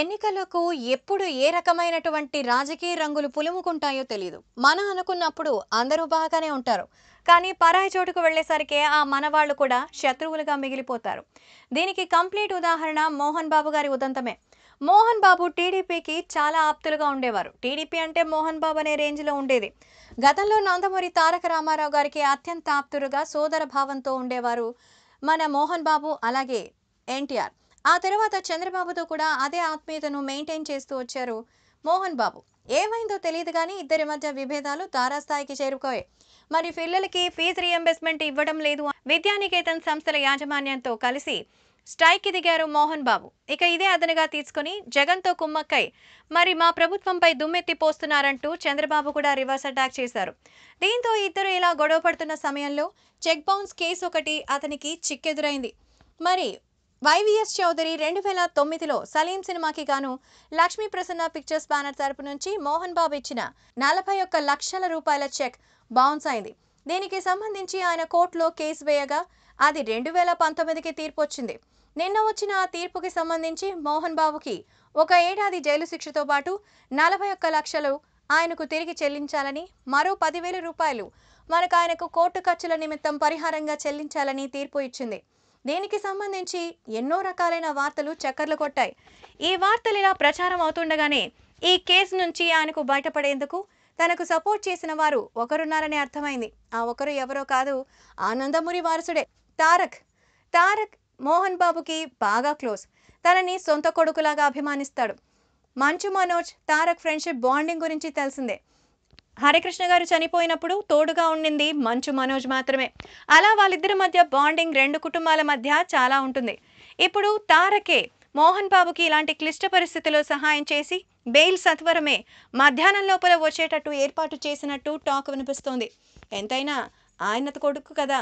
ఎన్నికలకు ఎప్పుడు ఏ రకమైనటువంటి రాజకీయ రంగులు పులుముకుంటాయో తెలియదు మనం అనుకున్నప్పుడు అందరూ బాగానే ఉంటారు కానీ పరాయి చోటుకు వెళ్లేసరికి ఆ మనవాళ్లు కూడా శత్రువులుగా మిగిలిపోతారు దీనికి కంప్లీట్ ఉదాహరణ మోహన్ బాబు గారి ఉదంతమే మోహన్ బాబు టీడీపీకి చాలా ఆప్తులుగా ఉండేవారు టీడీపీ అంటే మోహన్ బాబు అనే రేంజ్లో ఉండేది గతంలో నందమూరి తారక రామారావు గారికి అత్యంత ఆప్తులుగా సోదర భావంతో ఉండేవారు మన మోహన్ బాబు అలాగే ఎన్టీఆర్ ఆ తర్వాత చంద్రబాబుతో కూడా అదే ఆత్మీయతను మెయింటైన్ చేస్తూ వచ్చారు మోహన్ బాబు ఏమైందో తెలియదు కానీ ఇద్దరి మధ్య విభేదాలు తారాస్థాయికి చేరుకోయాయి మరి పిల్లలకి ఫీజు రీఎంబర్స్మెంట్ ఇవ్వడం లేదు విద్యానికేతన్ సంస్థల యాజమాన్యంతో కలిసి స్ట్రైక్కి దిగారు మోహన్ బాబు ఇక ఇదే అదనగా తీసుకుని జగన్తో కుమ్మక్కై మరి మా ప్రభుత్వంపై దుమ్మెత్తి పోస్తున్నారంటూ చంద్రబాబు కూడా రివర్స్ అటాక్ చేశారు దీంతో ఇద్దరు ఇలా గొడవ పడుతున్న సమయంలో చెక్ బౌన్స్ కేసు ఒకటి అతనికి చిక్కెదురైంది మరి వైవిఎస్ చౌదరి రెండు వేల తొమ్మిదిలో సలీం సినిమాకి గాను లక్ష్మీ ప్రసన్న పిక్చర్స్ బ్యానర్ తరపు నుంచి మోహన్ బాబు ఇచ్చిన నలభై ఒక్క లక్షల రూపాయల చెక్ బౌన్స్ అయింది దీనికి సంబంధించి ఆయన కోర్టులో కేసు వేయగా అది రెండు వేల పంతొమ్మిదికి తీర్పు వచ్చింది నిన్న వచ్చిన ఆ తీర్పుకి సంబంధించి మోహన్ బాబుకి ఒక ఏడాది జైలు శిక్షతో పాటు నలభై ఒక్క లక్షలు ఆయనకు తిరిగి చెల్లించాలని మరో పదివేల రూపాయలు మనకు ఆయనకు కోర్టు ఖర్చుల నిమిత్తం పరిహారంగా చెల్లించాలని తీర్పు ఇచ్చింది దీనికి సంబంధించి ఎన్నో రకాలైన వార్తలు చక్కర్లు కొట్టాయి ఈ వార్తలు ఇలా ప్రచారం అవుతుండగానే ఈ కేసు నుంచి ఆయనకు బయటపడేందుకు తనకు సపోర్ట్ చేసిన వారు ఒకరున్నారని అర్థమైంది ఆ ఒకరు ఎవరో కాదు ఆనందమురి వారసుడే తారక్ తారక్ మోహన్ బాబుకి బాగా క్లోజ్ తనని సొంత కొడుకులాగా అభిమానిస్తాడు మంచు మనోజ్ తారక్ ఫ్రెండ్షిప్ బాండింగ్ గురించి తెలిసిందే హరికృష్ణ గారు చనిపోయినప్పుడు తోడుగా ఉండింది మంచు మనోజ్ మాత్రమే అలా వాళ్ళిద్దరి మధ్య బాండింగ్ రెండు కుటుంబాల మధ్య చాలా ఉంటుంది ఇప్పుడు తారకే మోహన్ బాబుకి ఇలాంటి క్లిష్ట పరిస్థితిలో సహాయం చేసి బెయిల్ సత్వరమే మధ్యాహ్నం లోపల వచ్చేటట్టు ఏర్పాటు చేసినట్టు టాక్ వినిపిస్తోంది ఎంతైనా ఆయన కొడుకు కదా